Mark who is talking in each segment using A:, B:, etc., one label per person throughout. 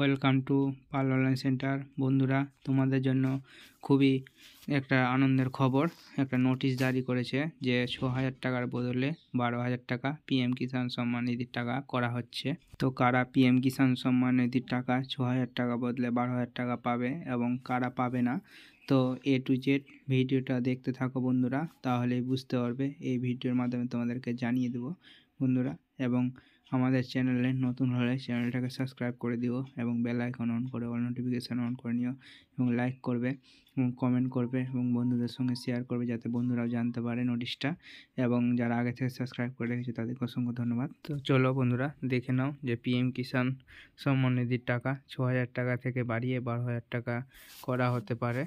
A: welcome to Pal online centre বন্ধুরা তোমাদের জন্য খুবই একটা আনন্দের খবর একটা নোটিশ জারি করেছে যে ছ হাজার টাকার বদলে বারো হাজার টাকা পিএম কিষাণ সম্মান নিধির টাকা করা হচ্ছে তো কারা পিএম কিষাণ সম্মান নিধির টাকা ছ হাজার টাকা বদলে বারো হাজার টাকা পাবে এবং কারা পাবে না তো এ টু জেড ভিডিওটা দেখতে থাকো বন্ধুরা তাহলেই বুঝতে পারবে এই ভিডিওর মাধ্যমে তোমাদেরকে জানিয়ে দেবো বন্ধুরা এবং আমাদের চ্যানেলে নতুন হলে চ্যানেলটাকে সাবস্ক্রাইব করে দিও এবং বেল আইকন অন করে অল নোটিফিকেশান অন করে নিও এবং লাইক করবে এবং কমেন্ট করবে এবং বন্ধুদের সঙ্গে শেয়ার করবে যাতে বন্ধুরাও জানতে পারে নোটিশটা এবং যারা আগে থেকে সাবস্ক্রাইব করে রেখেছে তাদেরকে অসংখ্য ধন্যবাদ তো চলো বন্ধুরা দেখে নাও যে পিএম কিষাণ সম্মান নিধির টাকা ছ হাজার টাকা থেকে বাড়িয়ে বারো হাজার টাকা করা হতে পারে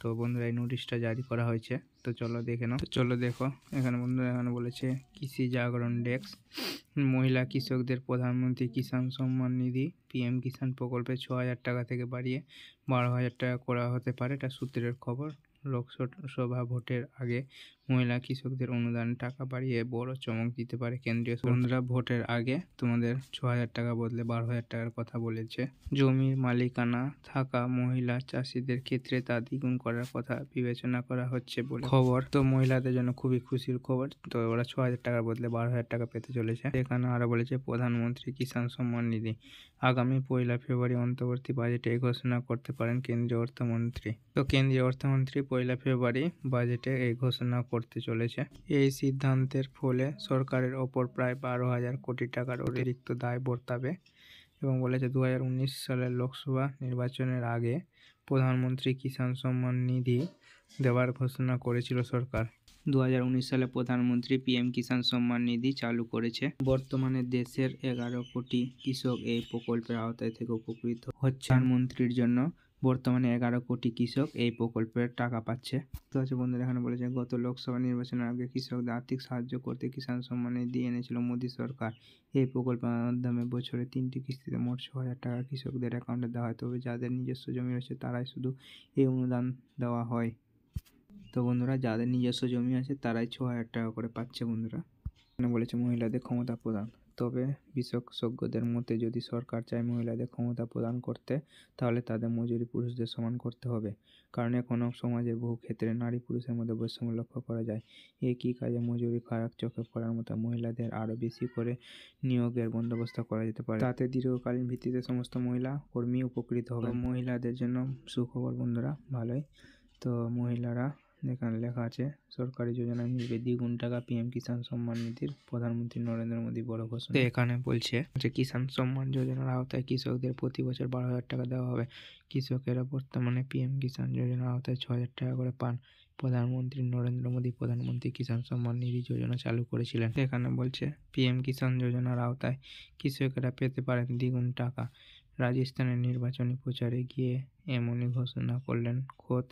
A: তো বন্ধুরা এই নোটিশটা জারি করা হয়েছে তো চলো দেখে নাও চলো দেখো এখানে বন্ধুরা এখানে বলেছে কৃষি জাগরণ ডেস্ক মহিলা কৃষকদের প্রধানমন্ত্রী কিষাণ সম্মান নিধি পিএম কিষাণ প্রকল্পে ছ হাজার টাকা থেকে বাড়িয়ে বারো হাজার টাকা করা হতে পারে এটা সূত্রের খবর লোকসভা ভোটের আগে মহিলা কৃষকদের অনুদান টাকা বাড়িয়ে বড় চমক দিতে পারে কেন্দ্রীয় বন্ধুরা ভোটের আগে তোমাদের ছ হাজার টাকা বদলে বারো হাজার টাকার কথা বলেছে জমির মালিকানা থাকা মহিলা চাষিদের ক্ষেত্রে তা দ্বিগুণ করার কথা বিবেচনা করা হচ্ছে বলে খবর তো মহিলাদের জন্য খুবই খুশির খবর তো ওরা ছ হাজার টাকার বদলে বারো হাজার টাকা পেতে চলেছে এখানে আরও বলেছে প্রধানমন্ত্রী কিষাণ সম্মান নিধি আগামী পয়লা ফেব্রুয়ারি অন্তর্বর্তী বাজেটে এই ঘোষণা করতে পারেন কেন্দ্রীয় অর্থমন্ত্রী তো কেন্দ্রীয় অর্থমন্ত্রী পয়লা ফেব্রুয়ারি বাজেটে এই ঘোষণা করতে চলেছে এই সিদ্ধান্তের ফলে সরকারের ওপর প্রায় বারো হাজার কোটি টাকার অতিরিক্ত দায় বর্তাবে এবং বলেছে দু সালের লোকসভা নির্বাচনের আগে প্রধানমন্ত্রী কিষাণ সম্মান নিধি দেওয়ার ঘোষণা করেছিল সরকার দু সালে প্রধানমন্ত্রী পিএম কিষাণ সম্মান নিধি চালু করেছে বর্তমানে দেশের এগারো কোটি কৃষক এই প্রকল্পের আওতায় থেকে উপকৃত হচ্ছে মন্ত্রীর জন্য বর্তমানে এগারো কোটি কৃষক এই প্রকল্পের টাকা পাচ্ছে তো আছে আচ্ছা বন্ধুরা এখানে বলেছে গত লোকসভা নির্বাচনের আগে কৃষকদের আর্থিক সাহায্য করতে কিষাণ সম্মান নিধি এনেছিল মোদী সরকার এই প্রকল্পের মাধ্যমে বছরে তিনটি কিস্তিতে মোট ছ হাজার টাকা কৃষকদের অ্যাকাউন্টে দেওয়া হয় তবে যাদের নিজস্ব জমি রয়েছে তারাই শুধু এই অনুদান দেওয়া হয় তো বন্ধুরা যাদের নিজস্ব জমি আছে তারাই ছ হাজার টাকা করে পাচ্ছে বন্ধুরা বলেছে মহিলাদের ক্ষমতা প্রদান তবে বিশেষজ্ঞদের মতে যদি সরকার চায় মহিলাদের ক্ষমতা প্রদান করতে তাহলে তাদের মজুরি পুরুষদের সমান করতে হবে কারণ এখনও সমাজের বহু ক্ষেত্রে নারী পুরুষের মধ্যে বৈষম্য লক্ষ্য করা যায় এই কী কাজে মজুরি ফারাক চোখে পড়ার মতো মহিলাদের আরও বেশি করে নিয়োগের বন্দোবস্ত করা যেতে পারে তাতে দীর্ঘকালীন ভিত্তিতে সমস্ত মহিলা কর্মী উপকৃত হবে মহিলাদের জন্য সুখবর বন্ধুরা ভালোই তো মহিলারা এখানে লেখা আছে সরকারি যোজনা মিলবে দ্বিগুণ টাকা পিএম কিষাণ সম্মান নিধির প্রধানমন্ত্রী নরেন্দ্র মোদী বড় ঘোষণা এখানে বলছে যে কিষাণ সম্মান যোজনার আওতায় কৃষকদের প্রতি বছর বারো হাজার টাকা দেওয়া হবে কৃষকেরা বর্তমানে পিএম কিষাণ যোজনার আওতায় ছ হাজার টাকা করে পান প্রধানমন্ত্রী নরেন্দ্র মোদী প্রধানমন্ত্রী কিষাণ সম্মান নিধি যোজনা চালু করেছিলেন এখানে বলছে পিএম কিষাণ যোজনার আওতায় কৃষকেরা পেতে পারেন দ্বিগুণ টাকা রাজস্থানে নির্বাচনী প্রচারে গিয়ে এমনই ঘোষণা করলেন খোদ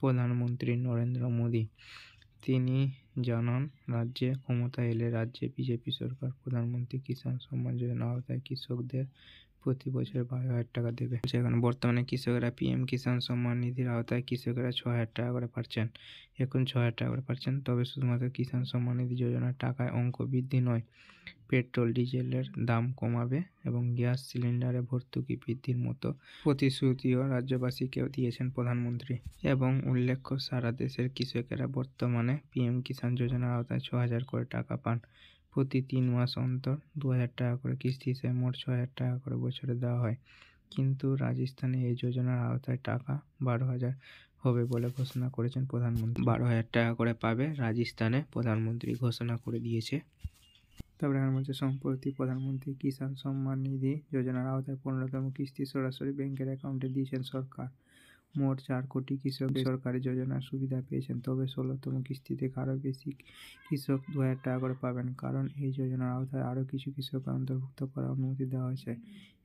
A: প্রধানমন্ত্রী নরেন্দ্র মোদী তিনি জানান রাজ্যে ক্ষমতা এলে রাজ্যে বিজেপি সরকার প্রধানমন্ত্রী কিষাণ সম্মান যোজনা আওতায় কৃষকদের প্রতি বছর বারো হাজার টাকা দেবে এখন বর্তমানে কৃষকরা পিএম কিষাণ সম্মান নিধির আওতায় কৃষকেরা ছ হাজার টাকা করে পাচ্ছেন এখন ছ হাজার টাকা করে পাচ্ছেন তবে শুধুমাত্র কিষাণ সম্মান নিধি যোজনার টাকায় অঙ্ক বৃদ্ধি নয় পেট্রোল ডিজেলের দাম কমাবে এবং গ্যাস সিলিন্ডারে ভর্তুকি বৃদ্ধির মতো প্রতিশ্রুতিও রাজ্যবাসীকেও দিয়েছেন প্রধানমন্ত্রী এবং উল্লেখ্য সারা দেশের কৃষকেরা বর্তমানে পিএম কিষাণ যোজনার আওতায় ছ হাজার করে টাকা পান প্রতি তিন মাস অন্তর দু হাজার টাকা করে কিস্তি হিসেবে মোট ছ হাজার টাকা করে বছরে দেওয়া হয় কিন্তু রাজস্থানে এই যোজনার আওতায় টাকা বারো হাজার হবে বলে ঘোষণা করেছেন প্রধানমন্ত্রী বারো হাজার টাকা করে পাবে রাজস্থানে প্রধানমন্ত্রী ঘোষণা করে দিয়েছে তারপরে আমার মধ্যে সম্প্রতি প্রধানমন্ত্রী কিষাণ সম্মান নিধি যোজনার আওতায় পনেরোতম কিস্তি সরাসরি ব্যাংকের অ্যাকাউন্টে দিয়েছেন সরকার মোট চার কোটি কৃষক সরকারি যোজনার সুবিধা পেয়েছেন তবে ষোলোতম কিস্তিতে থেকে আরও বেশি কৃষক দু হাজার টাকা করে পাবেন কারণ এই যোজনার আওতায় আরও কিছু কৃষককে অন্তর্ভুক্ত করার অনুমতি দেওয়া হয়েছে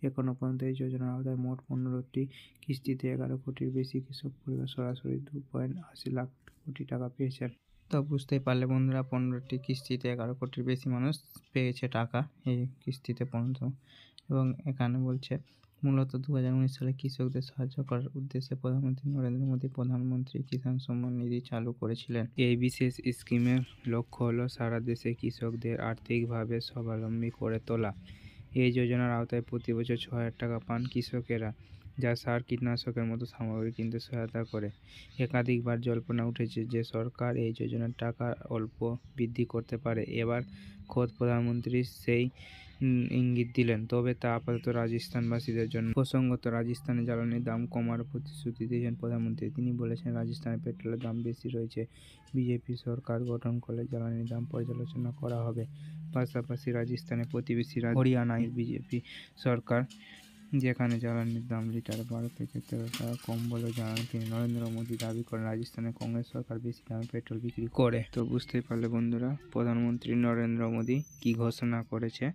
A: এখনও পর্যন্ত এই যোজনার আওতায় মোট পনেরোটি কিস্তিতে এগারো কোটির বেশি কৃষক পরিবার সরাসরি দু পয়েন্ট আশি লাখ কোটি টাকা পেয়েছেন তো বুঝতেই পারলে বন্ধুরা পনেরোটি কিস্তিতে এগারো কোটির বেশি মানুষ পেয়েছে টাকা এই কিস্তিতে পনেরো এবং এখানে বলছে মূলত দু সালে কৃষকদের সাহায্য করার উদ্দেশ্যে প্রধানমন্ত্রী নরেন্দ্র মোদী প্রধানমন্ত্রী কিষাণ সম্মান নিধি চালু করেছিলেন এই বিশেষ স্কিমের লক্ষ্য হল সারা দেশে কৃষকদের আর্থিকভাবে স্বাবলম্বী করে তোলা এই যোজনার আওতায় প্রতি বছর ছ হাজার টাকা পান কৃষকেরা যা সার কীটনাশকের মতো সামগ্রী কিনতে সহায়তা করে একাধিকবার জল্পনা উঠেছে যে সরকার এই যোজনার টাকা অল্প বৃদ্ধি করতে পারে এবার খোদ প্রধানমন্ত্রী সেই ইঙ্গিত দিলেন তবে তা আপাতত রাজস্থানবাসীদের জন্য প্রসঙ্গত রাজস্থানে জ্বালানির দাম কমার প্রতিশ্রুতি দিয়েছেন প্রধানমন্ত্রী তিনি বলেছেন রাজস্থানে পেট্রোলের দাম বেশি রয়েছে বিজেপি সরকার গঠন করলে জ্বালানির দাম পর্যালোচনা করা হবে পাশাপাশি রাজস্থানে প্রতিবেশী হরিয়ানায় বিজেপি সরকার যেখানে জ্বালানির দাম লিটার বারো থেকে তেরো টাকা কম বলে জানান তিনি নরেন্দ্র মোদী দাবি করেন রাজস্থানে কংগ্রেস সরকার বেশি দামে পেট্রোল বিক্রি করে তো বুঝতেই পারলে বন্ধুরা প্রধানমন্ত্রী নরেন্দ্র মোদী কি ঘোষণা করেছে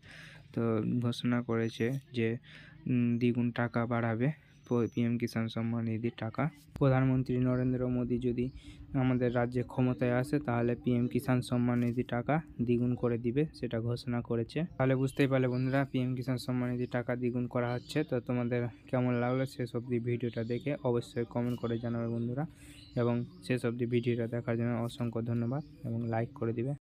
A: তো ঘোষণা করেছে যে দ্বিগুণ টাকা বাড়াবে পিএম কিষাণ সম্মান নিধি টাকা প্রধানমন্ত্রী নরেন্দ্র মোদী যদি আমাদের রাজ্যে ক্ষমতায় আসে তাহলে পিএম কিষাণ সম্মান নিধি টাকা দ্বিগুণ করে দিবে সেটা ঘোষণা করেছে তাহলে বুঝতেই পারলে বন্ধুরা পিএম কিষাণ সম্মান নিধি টাকা দ্বিগুণ করা হচ্ছে তো তোমাদের কেমন লাগলো শেষ অবধি ভিডিওটা দেখে অবশ্যই কমেন্ট করে জানাবে বন্ধুরা এবং শেষ অবধি ভিডিওটা দেখার জন্য অসংখ্য ধন্যবাদ এবং লাইক করে দিবে